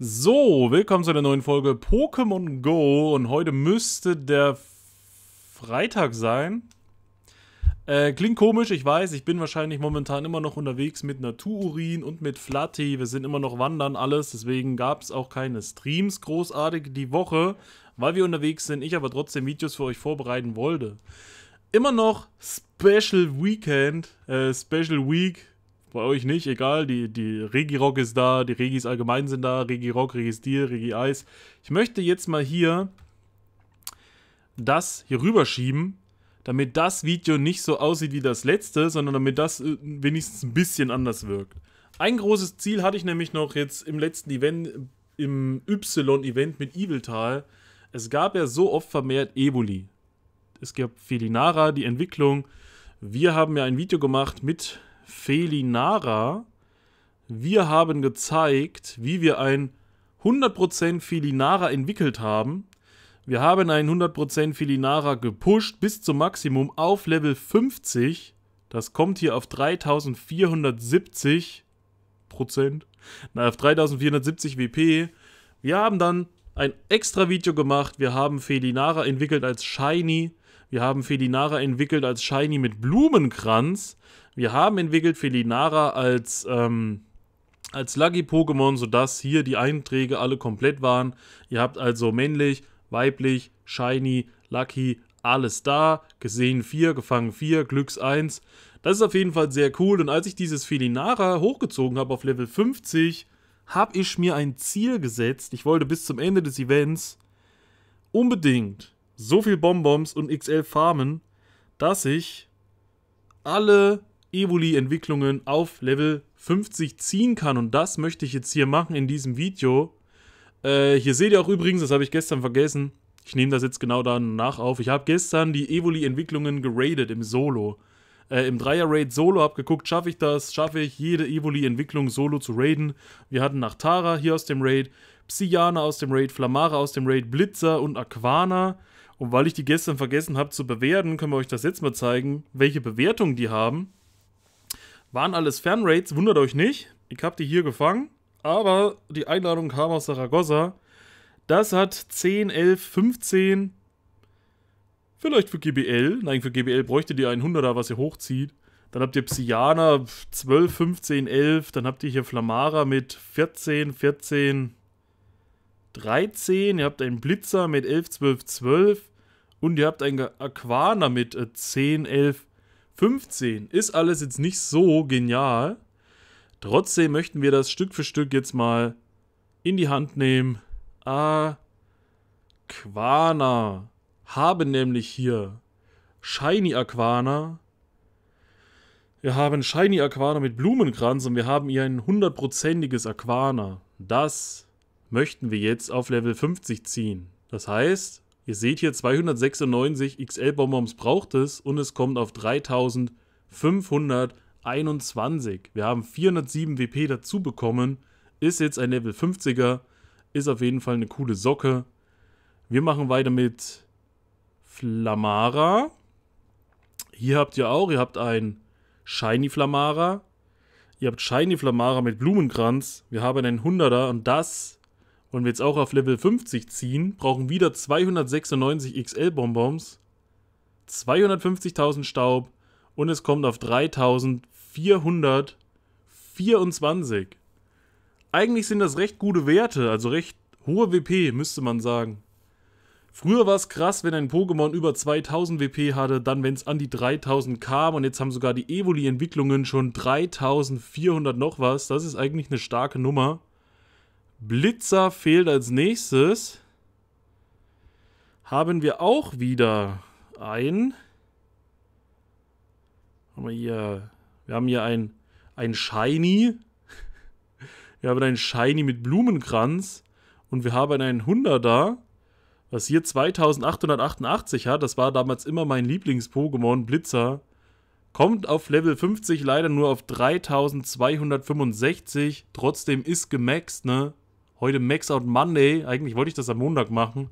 So, willkommen zu einer neuen Folge Pokémon Go und heute müsste der Freitag sein. Äh, klingt komisch, ich weiß, ich bin wahrscheinlich momentan immer noch unterwegs mit Natururin und mit Flatty. wir sind immer noch wandern, alles, deswegen gab es auch keine Streams großartig die Woche, weil wir unterwegs sind, ich aber trotzdem Videos für euch vorbereiten wollte. Immer noch Special Weekend, äh, Special Week, bei euch nicht, egal. Die, die Regirock ist da, die Regis allgemein sind da. Regirock, Registil, Regi Eis. Ich möchte jetzt mal hier das hier rüberschieben, damit das Video nicht so aussieht wie das letzte, sondern damit das äh, wenigstens ein bisschen anders wirkt. Ein großes Ziel hatte ich nämlich noch jetzt im letzten Event, im Y-Event mit Eviltal. Es gab ja so oft vermehrt Eboli. Es gab Felinara, die Entwicklung. Wir haben ja ein Video gemacht mit Felinara. Wir haben gezeigt, wie wir ein 100% Felinara entwickelt haben. Wir haben ein 100% Felinara gepusht bis zum Maximum auf Level 50. Das kommt hier auf 3470 Prozent. Na, auf 3470 WP. Wir haben dann ein extra Video gemacht. Wir haben Felinara entwickelt als Shiny. Wir haben Felinara entwickelt als Shiny mit Blumenkranz. Wir haben entwickelt Felinara als, ähm, als Lucky-Pokémon, sodass hier die Einträge alle komplett waren. Ihr habt also männlich, weiblich, shiny, lucky, alles da. Gesehen 4, gefangen 4, Glücks 1. Das ist auf jeden Fall sehr cool. Und als ich dieses Felinara hochgezogen habe auf Level 50, habe ich mir ein Ziel gesetzt. Ich wollte bis zum Ende des Events unbedingt so viel Bonbons und XL farmen, dass ich alle Evoli-Entwicklungen auf Level 50 ziehen kann. Und das möchte ich jetzt hier machen in diesem Video. Äh, hier seht ihr auch übrigens, das habe ich gestern vergessen, ich nehme das jetzt genau danach auf. Ich habe gestern die Evoli-Entwicklungen geradet im Solo. Äh, Im Dreier-Raid Solo habe geguckt, schaffe ich das? Schaffe ich jede Evoli-Entwicklung Solo zu raiden? Wir hatten nach Tara hier aus dem Raid, Psyana aus dem Raid, Flamara aus dem Raid, Blitzer und Aquana. Und weil ich die gestern vergessen habe zu bewerten, können wir euch das jetzt mal zeigen, welche Bewertungen die haben. Waren alles Fernraids, wundert euch nicht. Ich habe die hier gefangen, aber die Einladung kam aus Saragossa. Das hat 10, 11, 15, vielleicht für GBL. Nein, für GBL bräuchtet ihr einen 100er, was ihr hochzieht. Dann habt ihr Psyana 12, 15, 11. Dann habt ihr hier Flamara mit 14, 14, 13. Ihr habt einen Blitzer mit 11, 12, 12. Und ihr habt einen Aquana mit 10, 11, 12. 15 ist alles jetzt nicht so genial. Trotzdem möchten wir das Stück für Stück jetzt mal in die Hand nehmen. Ah, Aquana haben nämlich hier Shiny Aquana. Wir haben Shiny Aquana mit Blumenkranz und wir haben hier ein hundertprozentiges Aquana. Das möchten wir jetzt auf Level 50 ziehen. Das heißt, Ihr seht hier 296 XL-Bonbons braucht es und es kommt auf 3521. Wir haben 407 WP dazu bekommen. Ist jetzt ein Level 50er. Ist auf jeden Fall eine coole Socke. Wir machen weiter mit Flamara. Hier habt ihr auch, ihr habt ein Shiny Flamara. Ihr habt Shiny Flamara mit Blumenkranz. Wir haben einen 100er und das wollen wir jetzt auch auf Level 50 ziehen, brauchen wieder 296 XL-Bonbons, 250.000 Staub und es kommt auf 3.424. Eigentlich sind das recht gute Werte, also recht hohe WP, müsste man sagen. Früher war es krass, wenn ein Pokémon über 2000 WP hatte, dann wenn es an die 3000 kam und jetzt haben sogar die Evoli-Entwicklungen schon 3400 noch was. Das ist eigentlich eine starke Nummer. Blitzer fehlt als nächstes. Haben wir auch wieder ein. Haben wir, hier, wir haben hier ein, ein Shiny. Wir haben ein Shiny mit Blumenkranz. Und wir haben einen 100er, was hier 2888 hat. Das war damals immer mein Lieblings-Pokémon, Blitzer. Kommt auf Level 50 leider nur auf 3265. Trotzdem ist gemaxt, ne? heute Max Out Monday. Eigentlich wollte ich das am Montag machen,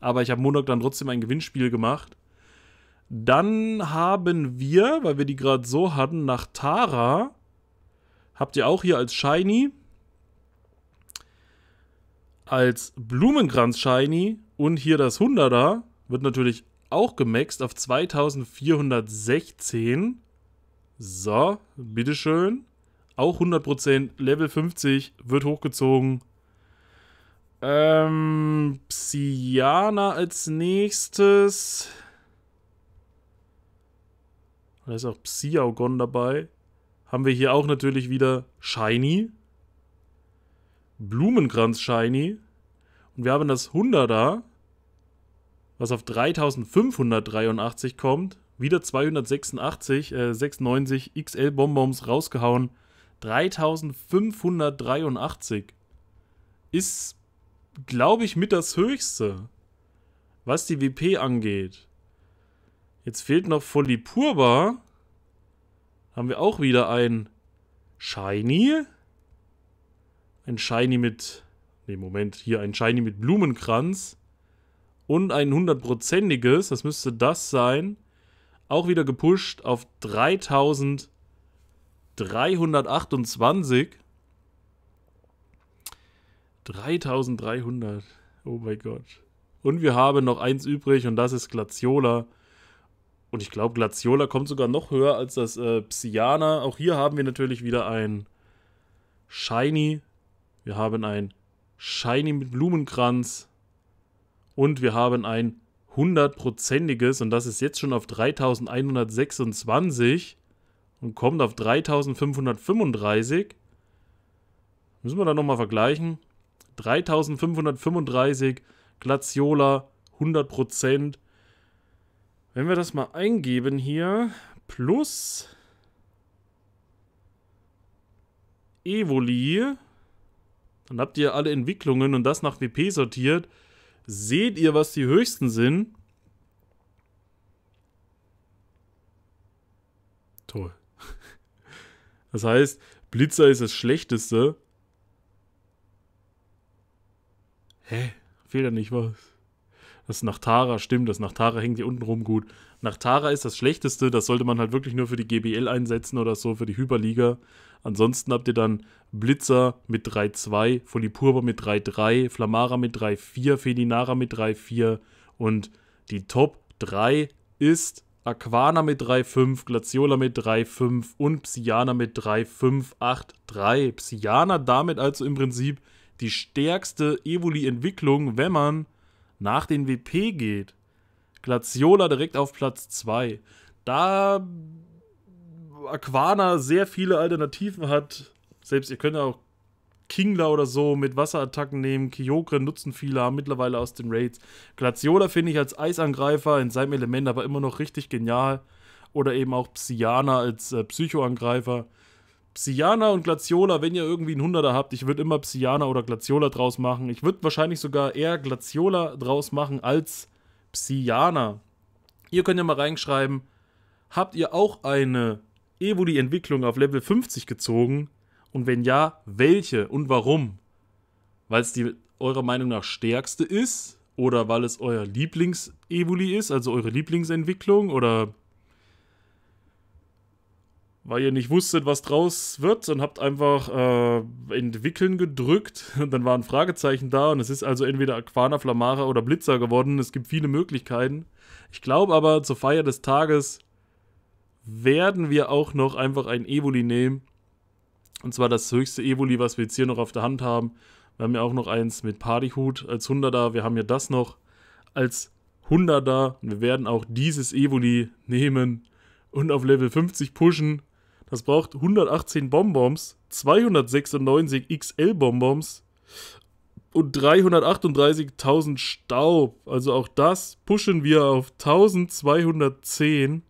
aber ich habe Montag dann trotzdem ein Gewinnspiel gemacht. Dann haben wir, weil wir die gerade so hatten, nach Tara. Habt ihr auch hier als Shiny. Als Blumenkranz Shiny. Und hier das 100er. Wird natürlich auch gemaxt auf 2416. So, bitteschön. Auch 100%, Level 50 wird hochgezogen. Ähm, Psyana als nächstes. Da ist auch Psyagon dabei. Haben wir hier auch natürlich wieder Shiny. Blumenkranz Shiny. Und wir haben das 100er, was auf 3583 kommt. Wieder 286, äh, 96 XL Bonbons rausgehauen. 3583 ist glaube ich, mit das Höchste, was die WP angeht. Jetzt fehlt noch Folipurba. Haben wir auch wieder ein Shiny. Ein Shiny mit... Ne, Moment. Hier ein Shiny mit Blumenkranz. Und ein hundertprozentiges. Das müsste das sein. Auch wieder gepusht auf 3328. 3300. Oh mein Gott. Und wir haben noch eins übrig und das ist Glaciola. Und ich glaube, Glaciola kommt sogar noch höher als das äh, Psyana. Auch hier haben wir natürlich wieder ein Shiny. Wir haben ein Shiny mit Blumenkranz. Und wir haben ein hundertprozentiges. Und das ist jetzt schon auf 3126 und kommt auf 3535. Müssen wir da nochmal vergleichen. 3535, Glaciola 100%. Wenn wir das mal eingeben hier, plus Evoli, dann habt ihr alle Entwicklungen und das nach WP sortiert. Seht ihr, was die höchsten sind? Toll. Das heißt, Blitzer ist das Schlechteste. Hä? Fehlt da nicht was? Das nach Tara, stimmt, das nach Tara hängt hier unten rum gut. Nach Tara ist das Schlechteste, das sollte man halt wirklich nur für die GBL einsetzen oder so, für die Hyperliga. Ansonsten habt ihr dann Blitzer mit 3-2, Folipurba mit 3-3, Flamara mit 3-4, Felinara mit 3-4 und die Top 3 ist Aquana mit 3,5, Glaciola mit 3,5 und Psyana mit 3,5, 8, 3. Psyana damit also im Prinzip die stärkste Evoli-Entwicklung, wenn man nach den WP geht. Glaciola direkt auf Platz 2. Da Aquana sehr viele Alternativen hat, selbst ihr könnt ja auch Kingler oder so mit Wasserattacken nehmen. Kyokre nutzen viele, haben mittlerweile aus den Raids. Glaciola finde ich als Eisangreifer in seinem Element aber immer noch richtig genial. Oder eben auch Psyana als äh, Psychoangreifer. Psyana und Glaciola, wenn ihr irgendwie einen Hunderter habt, ich würde immer Psyana oder Glaciola draus machen. Ich würde wahrscheinlich sogar eher Glaciola draus machen als Psyana. Ihr könnt ja mal reinschreiben, habt ihr auch eine evoli Entwicklung auf Level 50 gezogen? Und wenn ja, welche und warum? Weil es die eurer Meinung nach stärkste ist? Oder weil es euer Lieblings-Evoli ist, also eure Lieblingsentwicklung? Oder weil ihr nicht wusstet, was draus wird und habt einfach äh, entwickeln gedrückt und dann war ein Fragezeichen da und es ist also entweder Aquana, Flamara oder Blitzer geworden. Es gibt viele Möglichkeiten. Ich glaube aber, zur Feier des Tages werden wir auch noch einfach ein Evoli nehmen. Und zwar das höchste Evoli, was wir jetzt hier noch auf der Hand haben. Wir haben ja auch noch eins mit Partyhut als 100er. Wir haben ja das noch als 100er. Und wir werden auch dieses Evoli nehmen und auf Level 50 pushen das braucht 118 Bonbons, 296 XL-Bonbons und 338.000 Staub. Also auch das pushen wir auf 1210.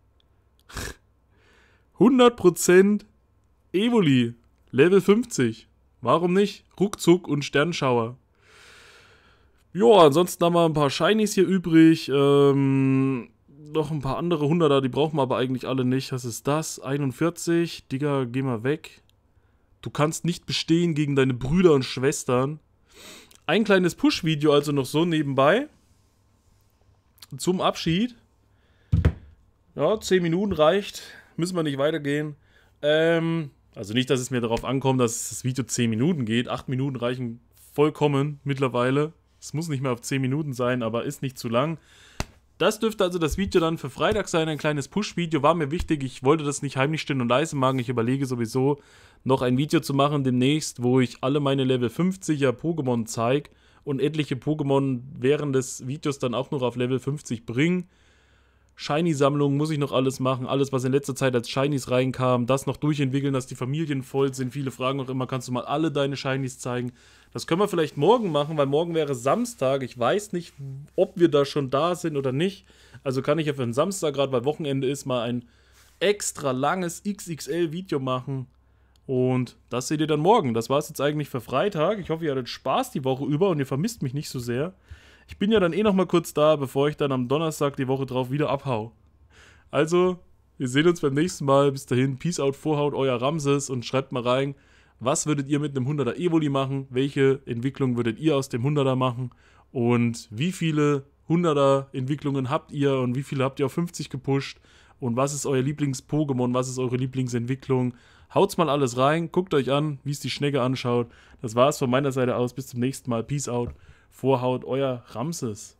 100% Evoli, Level 50. Warum nicht? Ruckzuck und Sternschauer. Ja, ansonsten haben wir ein paar Shinies hier übrig. Ähm, noch ein paar andere Hunderter, die brauchen wir aber eigentlich alle nicht. Das ist das, 41. Digga, geh mal weg. Du kannst nicht bestehen gegen deine Brüder und Schwestern. Ein kleines Push-Video also noch so nebenbei. Zum Abschied. Ja, 10 Minuten reicht. Müssen wir nicht weitergehen. Ähm, also nicht, dass es mir darauf ankommt, dass das Video 10 Minuten geht. 8 Minuten reichen vollkommen mittlerweile. Es muss nicht mehr auf 10 Minuten sein, aber ist nicht zu lang. Das dürfte also das Video dann für Freitag sein. Ein kleines Push-Video war mir wichtig. Ich wollte das nicht heimlich still und leise machen. Ich überlege sowieso noch ein Video zu machen demnächst, wo ich alle meine Level 50er Pokémon zeige und etliche Pokémon während des Videos dann auch noch auf Level 50 bringe. Shiny-Sammlung muss ich noch alles machen. Alles, was in letzter Zeit als Shinies reinkam, das noch durchentwickeln, dass die Familien voll sind. Viele fragen auch immer, kannst du mal alle deine Shinies zeigen? Das können wir vielleicht morgen machen, weil morgen wäre Samstag. Ich weiß nicht, ob wir da schon da sind oder nicht. Also kann ich ja für den Samstag, gerade weil Wochenende ist, mal ein extra langes XXL-Video machen. Und das seht ihr dann morgen. Das war es jetzt eigentlich für Freitag. Ich hoffe, ihr hattet Spaß die Woche über und ihr vermisst mich nicht so sehr. Ich bin ja dann eh nochmal kurz da, bevor ich dann am Donnerstag die Woche drauf wieder abhau. Also, wir sehen uns beim nächsten Mal. Bis dahin, Peace out, Vorhaut, euer Ramses und schreibt mal rein, was würdet ihr mit einem 100er Evoli machen? Welche Entwicklung würdet ihr aus dem 100er machen? Und wie viele 100er Entwicklungen habt ihr und wie viele habt ihr auf 50 gepusht? Und was ist euer Lieblings-Pokémon? Was ist eure Lieblingsentwicklung? Haut's mal alles rein, guckt euch an, wie es die Schnecke anschaut. Das war's von meiner Seite aus. Bis zum nächsten Mal. Peace out. Vorhaut, euer Ramses.